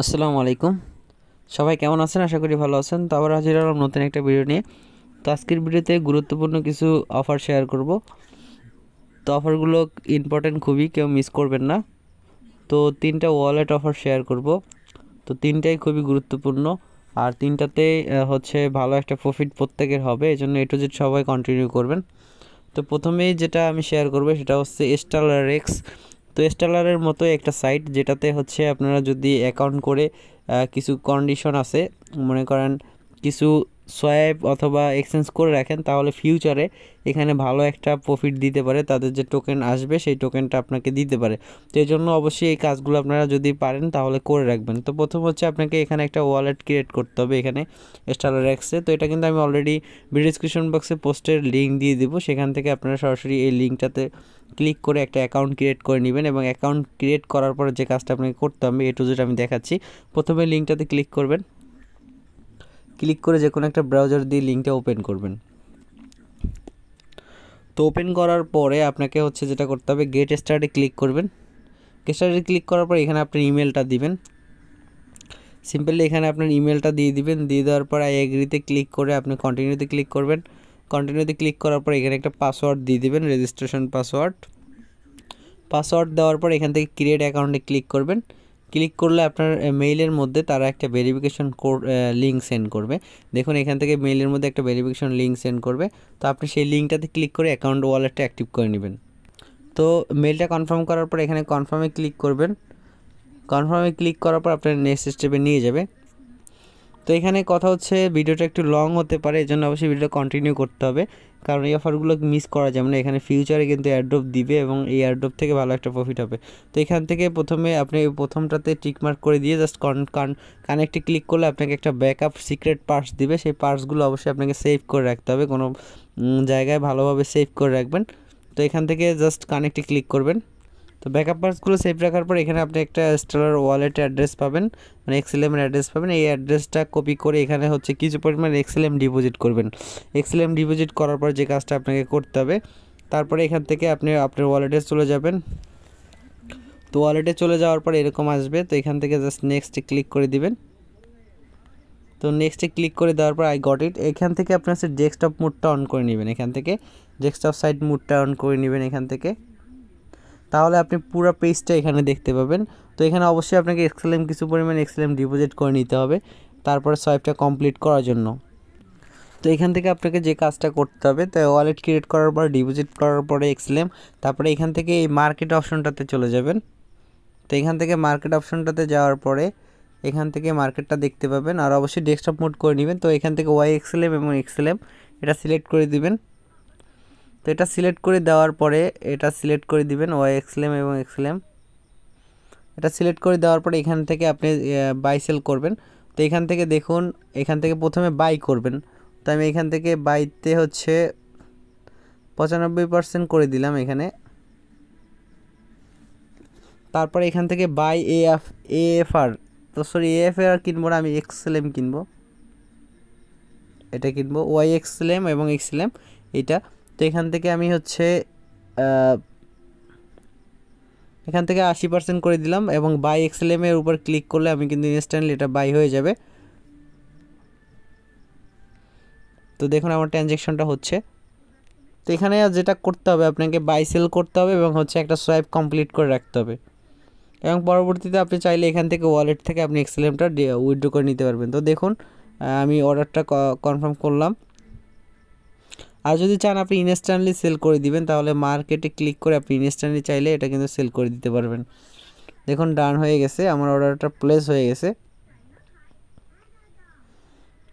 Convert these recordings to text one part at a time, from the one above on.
আসসালামু আলাইকুম সবাই কেমন আছেন আশা করি ভালো আছেন তো আবার হাজির হলাম নতুন একটা ভিডিও নিয়ে তো আজকের ভিডিওতে গুরুত্বপূর্ণ কিছু অফার শেয়ার করব তো অফারগুলো ইম্পর্টেন্ট খুবই কেউ মিস করবেন না তো তিনটা ওয়ালেট অফার শেয়ার করব তো তিনটাই খুবই গুরুত্বপূর্ণ আর তিনটাতে হচ্ছে ভালো একটা প্রফিট প্রত্যেকের হবে এই জন্য এটু জেড সবাই কন্টিনিউ করবেন তো প্রথমেই যেটা আমি শেয়ার করব সেটা হচ্ছে স্টার রেক্স তো স্টেলারের মতো একটা সাইট যেটাতে হচ্ছে আপনারা যদি অ্যাকাউন্ট করে কিছু কন্ডিশন আছে মনে করেন কিছু সোয়াইপ অথবা এক্সচেঞ্জ করে রাখেন তাহলে ফিউচারে এখানে ভালো একটা প্রফিট দিতে পারে তাদের যে টোকেন আসবে সেই টোকেনটা আপনাকে দিতে পারে তো এই জন্য অবশ্যই এই কাজগুলো আপনারা যদি পারেন তাহলে করে রাখবেন তো প্রথম হচ্ছে আপনাকে এখানে একটা ওয়ালেট ক্রিয়েট করতে হবে এখানে স্টালার এক্সে তো এটা কিন্তু আমি অলরেডি ডিসক্রিপশন বক্সে পোস্টের লিঙ্ক দিয়ে দিব সেখান থেকে আপনারা সরাসরি এই লিঙ্কটাতে ক্লিক করে একটা অ্যাকাউন্ট ক্রিয়েট করে নেবেন এবং অ্যাকাউন্ট ক্রিয়েট করার পর যে কাজটা আপনাকে করতে হবে এ টু জেড আমি দেখাচ্ছি প্রথমে লিঙ্কটাতে ক্লিক করবেন ক্লিক করে যে কোনো একটা ব্রাউজার দিয়ে লিঙ্কটা ওপেন করবেন তো ওপেন করার পরে আপনাকে হচ্ছে যেটা করতে হবে গেট স্টার্টে ক্লিক করবেন গেট স্টার্টে ক্লিক করার পর এখানে আপনার ইমেলটা দিবেন সিম্পলি এখানে আপনার ইমেলটা দিয়ে দিবেন দিয়ে দেওয়ার পর আই এগ্রিতে ক্লিক করে আপনি কন্টিনিউতে ক্লিক করবেন কন্টিনিউতে ক্লিক করার পর এখানে একটা পাসওয়ার্ড দিয়ে দিবেন রেজিস্ট্রেশন পাসওয়ার্ড পাসওয়ার্ড দেওয়ার পর এখান থেকে ক্রিয়েট অ্যাকাউন্টে ক্লিক করবেন ক্লিক করলে আপনার মেইলের মধ্যে তারা একটা ভেরিফিকেশন কোড লিঙ্ক সেন্ড করবে দেখুন এখান থেকে মেইলের মধ্যে একটা ভেরিফিকেশন লিঙ্ক সেন্ড করবে তো আপনি সেই লিঙ্কটাতে ক্লিক করে অ্যাকাউন্ট ওয়ালেটটা অ্যাক্টিভ করে নেবেন তো মেলটা কনফার্ম করার পর এখানে কনফার্মে ক্লিক করবেন কনফার্মে ক্লিক করার পর আপনার নেক্সট স্টেপে নিয়ে যাবে তো এখানে কথা হচ্ছে ভিডিওটা একটু লং হতে পারে এজন্য অবশ্যই ভিডিওটা কন্টিনিউ করতে হবে কারণ এই অফারগুলো মিস করা যাবে মানে না এখানে ফিউচারে কিন্তু অ্যাড্রপ দিবে এবং এই অ্যাড্রপ থেকে ভালো একটা প্রফিট হবে তো এখান থেকে প্রথমে আপনি প্রথমটাতে টিকমার্ক করে দিয়ে জাস্ট কান কানেক্টে ক্লিক করলে আপনাকে একটা ব্যাকআপ সিক্রেট পার্স দিবে সেই পার্সগুলো অবশ্যই আপনাকে সেভ করে রাখতে হবে কোনো জায়গায় ভালোভাবে সেভ করে রাখবেন তো এখান থেকে জাস্ট কানেক্টে ক্লিক করবেন তো ব্যাকআপ পার্টসগুলো সেভ রাখার পর এখানে আপনি একটা স্টেলার ওয়ালেট অ্যাড্রেস পাবেন মানে এক্সএলএমের অ্যাড্রেস পাবেন এই অ্যাড্রেসটা কপি করে এখানে হচ্ছে কিছু পরিমাণ এক্সএলএম ডিপোজিট করবেন এক্সএলএম ডিপোজিট করার পর যে কাজটা আপনাকে করতে হবে তারপরে এখান থেকে আপনি আপনার ওয়ালেটে চলে যাবেন তো ওয়ালেটে চলে যাওয়ার পর এরকম আসবে তো এখান থেকে জাস্ট নেক্সটে ক্লিক করে দিবেন তো নেক্সটে ক্লিক করে দেওয়ার পর আই গট ইট এখান থেকে আপনার ডেস্কটপ মুডটা অন করে নেবেন এখান থেকে ডেস্কটপ সাইড মুডটা অন করে নেবেন এখান থেকে তাহলে আপনি পুরো পেজটা এখানে দেখতে পাবেন তো এখানে অবশ্যই আপনাকে এক্সএলএম কিছু পরিমাণ এক্সএলএম ডিপোজিট করে নিতে হবে তারপরে সোয়াইপটা কমপ্লিট করার জন্য তো এখান থেকে আপনাকে যে কাজটা করতে হবে তো ওয়ালেট ক্রিয়েট করার পর ডিপোজিট করার পরে এক্সএলএম তারপরে এখান থেকে এই মার্কেট অপশনটাতে চলে যাবেন তো এখান থেকে মার্কেট অপশনটাতে যাওয়ার পরে এখান থেকে মার্কেটটা দেখতে পাবেন আর অবশ্যই ডেস্কটপ মোড করে নেবেন তো এখান থেকে ওয়াই এক্সএলএম এবং এক্সএলএম এটা সিলেক্ট করে দিবেন তো এটা সিলেক্ট করে দেওয়ার পরে এটা সিলেক্ট করে দিবেন ওয়াই এক্সলেম এবং এক্সলেম এটা সিলেক্ট করে দেওয়ার পরে এখান থেকে আপনি বাই সেল করবেন তো এখান থেকে দেখুন এখান থেকে প্রথমে বাই করবেন তো আমি এখান থেকে বাইতে হচ্ছে পঁচানব্বই পার্সেন্ট করে দিলাম এখানে তারপরে এখান থেকে buy A F A F R তো সরি এ এফ আর কিনবো না আমি এক্সএলএম কিনবো এটা কিনবো ওয়াই এক্সলেম এবং এক্সএলএম এটা তো এখান থেকে আমি হচ্ছে এখান থেকে আশি পার্সেন্ট করে দিলাম এবং বাই এক্সএলএম এর উপর ক্লিক করলে আমি কিন্তু ইনস্ট্যান্টলি এটা বাই হয়ে যাবে তো দেখুন আমার ট্রানজ্যাকশনটা হচ্ছে তো এখানে যেটা করতে হবে আপনাকে বাই সেল করতে হবে এবং হচ্ছে একটা সোয়াইপ কমপ্লিট করে রাখতে হবে এবং পরবর্তীতে আপনি চাইলে এখান থেকে ওয়ালেট থেকে আপনি এক্সএলএমটা উইথড্র করে নিতে পারবেন তো দেখুন আমি অর্ডারটা কনফার্ম করলাম আর যদি চান আপনি ইনস্ট্যান্টলি সেল করে দিবেন তাহলে মার্কেটে ক্লিক করে আপনি ইনস্ট্যান্টলি চাইলে এটা কিন্তু সেল করে দিতে পারবেন দেখুন ডান হয়ে গেছে আমার অর্ডারটা প্লেস হয়ে গেছে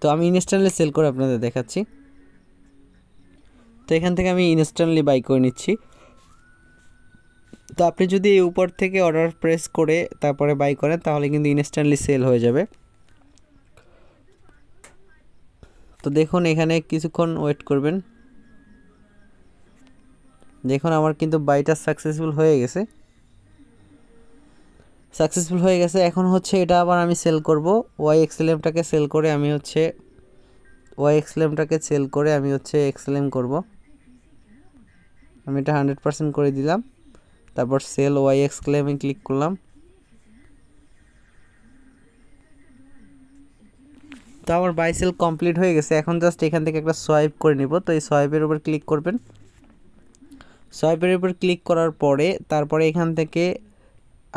তো আমি ইনস্ট্যান্টলি সেল করে আপনাদের দেখাচ্ছি তো এখান থেকে আমি ইনস্ট্যান্টলি বাই করে নিচ্ছি তো আপনি যদি এই উপর থেকে অর্ডার প্রেস করে তারপরে বাই করেন তাহলে কিন্তু ইনস্ট্যান্টলি সেল হয়ে যাবে তো দেখুন এখানে কিছুক্ষণ ওয়েট করবেন দেখুন আমার কিন্তু বাইটা সাকসেসফুল হয়ে গেছে সাকসেসফুল হয়ে গেছে এখন হচ্ছে এটা আবার আমি সেল করব ওয়াই এক্সএলএমটাকে সেল করে আমি হচ্ছে ওয়াই এক্সএলএমটাকে সেল করে আমি হচ্ছে এক্সএলএম করব আমি এটা হান্ড্রেড পারসেন্ট করে দিলাম তারপর সেল ওয়াই এক্সক্লেমে ক্লিক করলাম তো আমার বাইসেল কমপ্লিট হয়ে গেছে এখন জাস্ট এখান থেকে একটা সোয়াইপ করে নিব তো এই সোয়াইপের উপর ক্লিক করবেন সোয়াইপের উপর ক্লিক করার পরে তারপরে এখান থেকে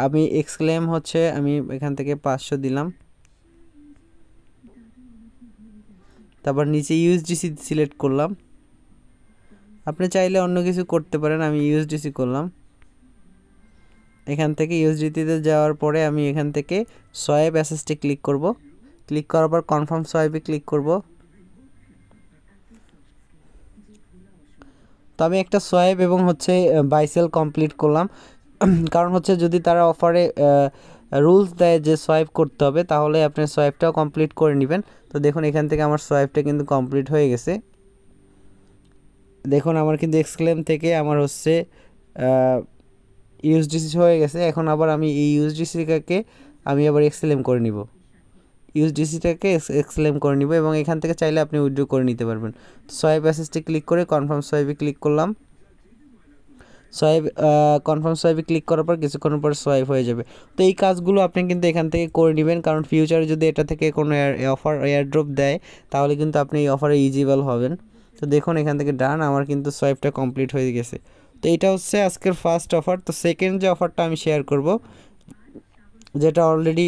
আমি এক্সক্লেম হচ্ছে আমি এখান থেকে পাঁচশো দিলাম তারপর নিচে ইউএসডিসি সিলেক্ট করলাম আপনি চাইলে অন্য কিছু করতে পারেন আমি ইউএসডিসি করলাম এখান থেকে ইউএসডিতে যাওয়ার পরে আমি এখান থেকে সোয়াইপ অ্যাসেসটি ক্লিক করব ক্লিক করার পর কনফার্ম সোয়াইপে ক্লিক করব তো আমি একটা সোয়াইপ এবং হচ্ছে বাইসেল কমপ্লিট করলাম কারণ হচ্ছে যদি তারা অফারে রুলস দেয় যে সোয়াইপ করতে হবে তাহলে আপনি সোয়াইপটাও কমপ্লিট করে নেবেন তো দেখুন এখান থেকে আমার সোয়াইপটা কিন্তু কমপ্লিট হয়ে গেছে দেখুন আমার কিন্তু এক্সক্লেম থেকে আমার হচ্ছে ইউএসডিসি হয়ে গেছে এখন আবার আমি এই ইউএসডিসিটাকে আমি আবার এক্সক্লেম করে নিব ইউএসডিসিটাকে এক্সক্লেম করে নিব এবং এখান থেকে চাইলে আপনি উইথড্রো করে নিতে পারবেন সোয়াইপ অ্যাসেসটি ক্লিক করে কনফার্ম সোয়াইপে ক্লিক করলাম সোয়াইপ কনফার্ম সোয়াইপে ক্লিক করার পর কিছুক্ষণ পর সোয়াইপ হয়ে যাবে তো এই কাজগুলো আপনি কিন্তু এখান থেকে করে নেবেন কারণ ফিউচারে যদি এটা থেকে কোনো অফার এয়ারড্রপ দেয় তাহলে কিন্তু আপনি এই অফারে ইজিবল হবেন তো দেখুন এখান থেকে ডান আমার কিন্তু সোয়াইপটা কমপ্লিট হয়ে গেছে তো এটা হচ্ছে আজকের ফার্স্ট অফার তো সেকেন্ড যে অফারটা আমি শেয়ার করব যেটা অলরেডি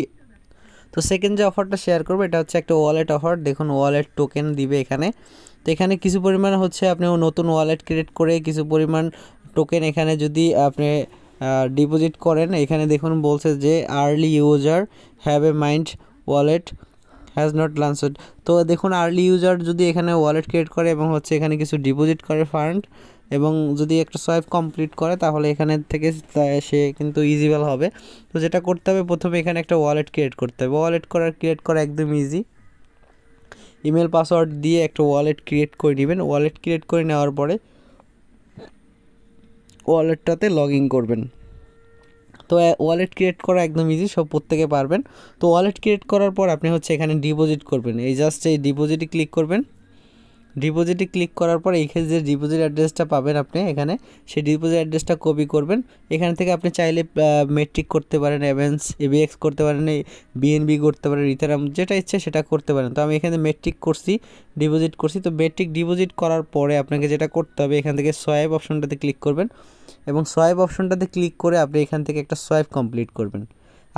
তো সেকেন্ড যে অফারটা শেয়ার করবো এটা হচ্ছে একটা ওয়ালেট অফার দেখুন ওয়ালেট টোকেন দিবে এখানে তো এখানে কিছু পরিমাণ হচ্ছে আপনি নতুন ওয়ালেট ক্রিয়েট করে কিছু পরিমাণ টোকেন এখানে যদি আপনি ডিপোজিট করেন এখানে দেখুন বলছে যে early user have a mind wallet has not launched তো দেখুন আর্লি ইউজার যদি এখানে ওয়ালেট ক্রিয়েট করে এবং হচ্ছে এখানে কিছু ডিপোজিট করে ফান্ড এবং যদি একটা সোয়াইপ কমপ্লিট করে তাহলে এখানে থেকে সে কিন্তু ইজিবেল হবে তো যেটা করতে হবে প্রথমে এখানে একটা ওয়ালেট ক্রিয়েট করতে হবে ওয়ালেট করার ক্রিয়েট করা একদম ইজি ইমেল পাসওয়ার্ড দিয়ে একটা ওয়ালেট ক্রিয়েট করে নেবেন ওয়ালেট ক্রিয়েট করে নেওয়ার পরে ওয়ালেটটাতে লগ ইন করবেন তো ওয়ালেট ক্রিয়েট করা একদম ইজি সব প্রত্যেকে পারবেন তো ওয়ালেট ক্রিয়েট করার পর আপনি হচ্ছে এখানে ডিপোজিট করবেন এই জাস্ট এই ডিপোজিটে ক্লিক করবেন ডিপোজিটে ক্লিক করার পর এইখানে যে ডিপোজিট অ্যাড্রেসটা পাবেন আপনি এখানে সেই ডিপোজিট অ্যাড্রেসটা কপি করবেন এখান থেকে আপনি চাইলে মেট্রিক করতে পারেন অ্যাভেন্স এবিএক্স করতে পারেন বিএনবি করতে পারেন ইথারাম যেটা ইচ্ছে সেটা করতে পারেন তো আমি এখানে মেট্রিক করছি ডিপোজিট করছি তো মেট্রিক ডিপোজিট করার পরে আপনাকে যেটা করতে হবে এখান থেকে সোয়াইপ অপশনটাতে ক্লিক করবেন এবং সোয়াইপ অপশনটাতে ক্লিক করে আপনি এখান থেকে একটা সোয়াইপ কমপ্লিট করবেন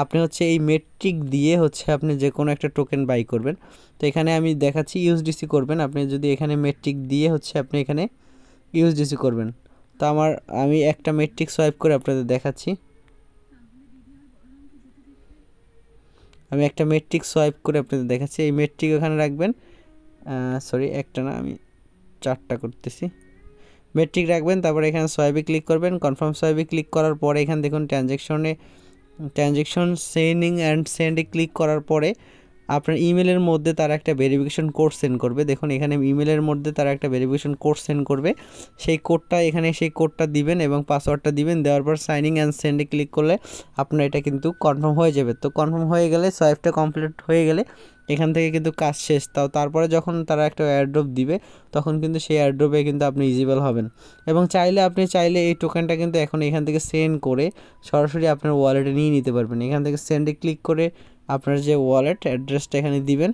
আপনি হচ্ছে এই মেট্রিক দিয়ে হচ্ছে আপনি যে কোনো একটা টোকেন বাই করবেন তো এখানে আমি দেখাচ্ছি ইউএসডিসি করবেন আপনি যদি এখানে মেট্রিক দিয়ে হচ্ছে আপনি এখানে ইউএসডিসি করবেন তো আমার আমি একটা মেট্রিক সোয়াইপ করে আপনাদের দেখাচ্ছি আমি একটা মেট্রিক সোয়াইপ করে আপনাদের দেখাচ্ছি এই মেট্রিক ওখানে রাখবেন সরি একটা না আমি চারটা করতেছি মেট্রিক রাখবেন তারপরে এখানে সোয়াইপে ক্লিক করবেন কনফার্ম সোয়াইপে ক্লিক করার পরে এখানে দেখুন ট্রানজ্যাকশনে ট্রানজেকশন সেন্ডিং অ্যান্ড সেন্ডে ক্লিক করার পরে আপনার ইমেলের মধ্যে তারা একটা ভেরিফিকেশন কোড সেন্ড করবে দেখুন এখানে ইমেলের মধ্যে তারা একটা ভেরিফিকেশান কোড সেন্ড করবে সেই কোডটা এখানে সেই কোডটা দিবেন এবং পাসওয়ার্ডটা দিবেন দেওয়ার পর সাইনিং অ্যান্ড সেন্ডে ক্লিক করলে আপনার এটা কিন্তু কনফার্ম হয়ে যাবে তো কনফার্ম হয়ে গেলে সোয়াইপটা কমপ্লিট হয়ে গেলে এখান থেকে কিন্তু কাজ শেষ তাও তারপরে যখন তারা একটা অ্যাড্রপ দিবে তখন কিন্তু সেই অ্যাড্রপে কিন্তু আপনি ইজিবল হবেন এবং চাইলে আপনি চাইলে এই টোকেনটা কিন্তু এখন এখান থেকে সেন্ড করে সরাসরি আপনার ওয়ালেটে নিয়ে নিতে পারবেন এখান থেকে সেন্ডে ক্লিক করে আপনার যে ওয়ালেট অ্যাড্রেসটা এখানে দিবেন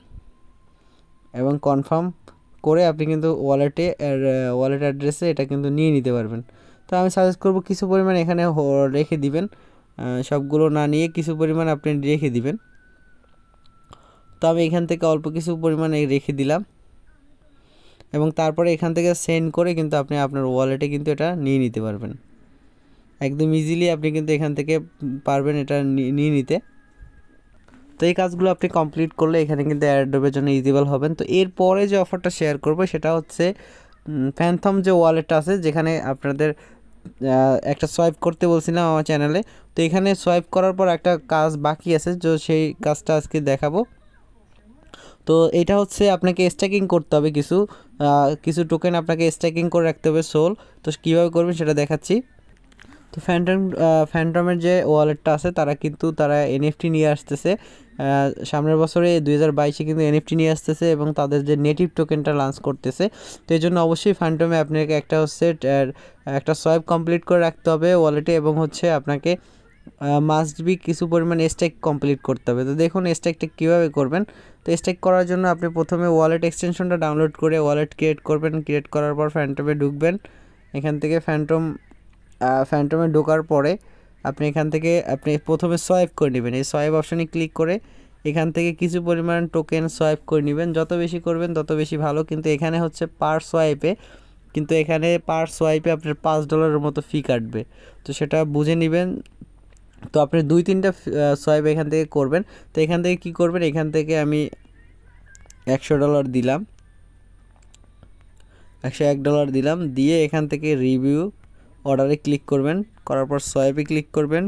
এবং কনফার্ম করে আপনি কিন্তু ওয়ালেটে ওয়ালেট অ্যাড্রেসে এটা কিন্তু নিয়ে নিতে পারবেন তো আমি সাজেস্ট করব কিছু পরিমাণ এখানে রেখে দিবেন সবগুলো না নিয়ে কিছু পরিমাণ আপনি রেখে দিবেন তো আমি এখান থেকে অল্প কিছু পরিমাণে রেখে দিলাম এবং তারপরে এখান থেকে সেন্ড করে কিন্তু আপনি আপনার ওয়ালেটে কিন্তু এটা নিয়ে নিতে পারবেন একদম ইজিলি আপনি কিন্তু এখান থেকে পারবেন এটা নিয়ে নিতে তো এই কাজগুলো আপনি কমপ্লিট করলে এখানে কিন্তু অ্যাডোবের জন্য ইজিবল হবেন তো এরপরে যে অফারটা শেয়ার করব সেটা হচ্ছে ফ্যান্থম যে ওয়ালেটটা আছে যেখানে আপনাদের একটা সোয়াইপ করতে বলছিলাম আমার চ্যানেলে তো এখানে সোয়াইপ করার পর একটা কাজ বাকি আছে তো সেই কাজটা আজকে দেখাবো তো এটা হচ্ছে আপনাকে স্ট্যাকিং করতে হবে কিছু কিছু টোকেন আপনাকে স্ট্যাকিং করে রাখতে হবে সোল তো কীভাবে করবেন সেটা দেখাচ্ছি তো ফ্যান্টম ফ্যান্টমের যে ওয়ালেটটা আছে তারা কিন্তু তারা এনএফটি নিয়ে আসতেছে সামনের বছরে দুই হাজার বাইশে কিন্তু এনএফটি নিয়ে আসতেছে এবং তাদের যে নেটিভ টোকেনটা লঞ্চ করতেছে তো এই জন্য অবশ্যই ফ্যান্টমে আপনাকে একটা হচ্ছে একটা সোয়েব কমপ্লিট করে রাখতে হবে ওয়ালেটে এবং হচ্ছে আপনাকে মাস্ট বি কিছু পরিমাণ স্ট্যাক কমপ্লিট করতে হবে তো দেখুন স্ট্যাকটা কীভাবে করবেন তো স্ট্যাক করার জন্য আপনি প্রথমে ওয়ালেট এক্সটেনশনটা ডাউনলোড করে ওয়ালেট ক্রিয়েট করবেন ক্রিয়েট করার পর ফ্যান্টমে ঢুকবেন এখান থেকে ফ্যান্টম ফ্যান্টমে ঢোকার পরে আপনি এখান থেকে আপনি প্রথমে সোয়াইপ করে নেবেন এই সোয়াইপ অপশানে ক্লিক করে এখান থেকে কিছু পরিমাণ টোকেন সোয়াইপ করে নেবেন যত বেশি করবেন তত বেশি ভালো কিন্তু এখানে হচ্ছে পার সোয়াইপে কিন্তু এখানে পার সোয়াইপে আপনার পাঁচ ডলারের মতো ফি কাটবে তো সেটা বুঝে নেবেন তো আপনি দুই তিনটা সোয়াইপ এখান থেকে করবেন তো এখান থেকে কি করবেন এখান থেকে আমি একশো ডলার দিলাম একশো এক ডলার দিলাম দিয়ে এখান থেকে রিভিউ অর্ডারে ক্লিক করবেন করার পর সয়াবে ক্লিক করবেন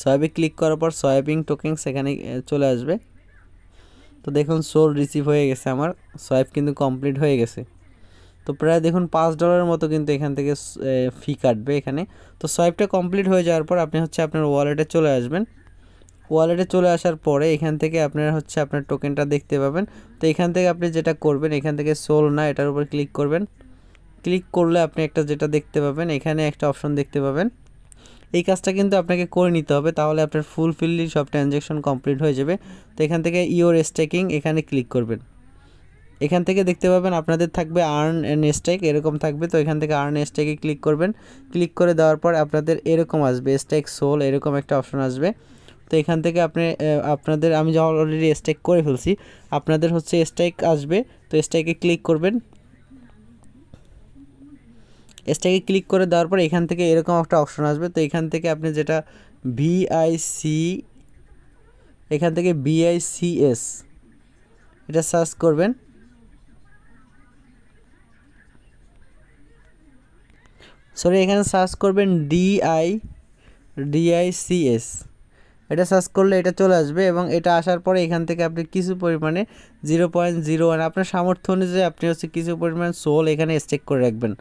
সয়াবিন ক্লিক করার পর সয়াবিন টোকেন সেখানে চলে আসবে তো দেখুন সোল রিসিভ হয়ে গেছে আমার সোয়াইপ কিন্তু কমপ্লিট হয়ে গেছে তো প্রায় দেখুন পাঁচ ডলারের মতো কিন্তু এখান থেকে ফি কাটবে এখানে তো সোয়াইপটা কমপ্লিট হয়ে যাওয়ার পর আপনি হচ্ছে আপনার ওয়ালেটে চলে আসবেন ওয়ালেটে চলে আসার পরে এখান থেকে আপনার হচ্ছে আপনার টোকেনটা দেখতে পাবেন তো এখান থেকে আপনি যেটা করবেন এখান থেকে সোল না এটার উপর ক্লিক করবেন ক্লিক করলে আপনি একটা যেটা দেখতে পাবেন এখানে একটা অপশন দেখতে পাবেন এই কাজটা কিন্তু আপনাকে করে নিতে হবে তাহলে আপনার ফুলফিললি সব ট্রানজ্যাকশন কমপ্লিট হয়ে যাবে তো এখান থেকে ইওর স্টেকিং এখানে ক্লিক করবেন এখান থেকে দেখতে পাবেন আপনাদের থাকবে আর্ন এন্ড স্টেক এরকম থাকবে তো এখান থেকে আর্ন স্টেকে ক্লিক করবেন ক্লিক করে দেওয়ার পর আপনাদের এরকম আসবে স্টেক সোল এরকম একটা অপশন আসবে তো এখান থেকে আপনি আপনাদের আমি যখন অলরেডি স্টেক করে ফেলছি আপনাদের হচ্ছে স্টেক আসবে তো স্টেকে ক্লিক করবেন এসটাকে ক্লিক করে দেওয়ার পর এখান থেকে এরকম একটা অপশন আসবে তো এখান থেকে আপনি যেটা ভিআইসি এখান থেকে বিআইসিএস এটা সার্চ করবেন সরি এখানে সার্চ করবেন ডিআই ডিআইসিএস এটা সার্চ করলে এটা চলে আসবে এবং এটা আসার পরে এখান থেকে আপনি কিছু পরিমাণে জিরো পয়েন্ট জিরো ওয়ান আপনার সামর্থ্য অনুযায়ী আপনি হচ্ছে কিছু পরিমাণ সোল এখানে স্টেক করে রাখবেন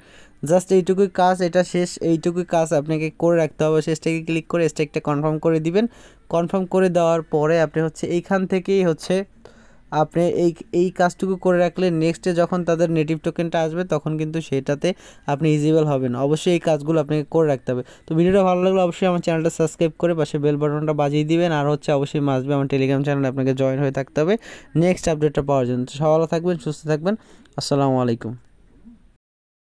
জাস্ট এইটুকুই কাজ এটা শেষ এইটুকুই কাজ আপনাকে করে রাখতে হবে শেষটাকে ক্লিক করে স্টেকটা কনফার্ম করে দিবেন কনফার্ম করে দেওয়ার পরে আপনি হচ্ছে এইখান থেকেই হচ্ছে আপনি এই এই কাজটুকু করে রাখলে নেক্সটে যখন তাদের নেটিভ টোকেনটা আসবে তখন কিন্তু সেটাতে আপনি ইজিবল হবেন অবশ্যই এই কাজগুলো আপনাকে করে রাখতে হবে তো ভিডিওটা ভালো লাগলে অবশ্যই আমার চ্যানেলটা সাবস্ক্রাইব করে পাশে বেল বাটনটা বাজিয়ে দিবেন আর হচ্ছে অবশ্যই মাসবে আমার টেলিগ্রাম চ্যানেলে আপনাকে জয়েন হয়ে থাকতে হবে নেক্সট আপডেটটা পাওয়ার জন্য সবাই থাকবেন সুস্থ থাকবেন আসসালামু আলাইকুম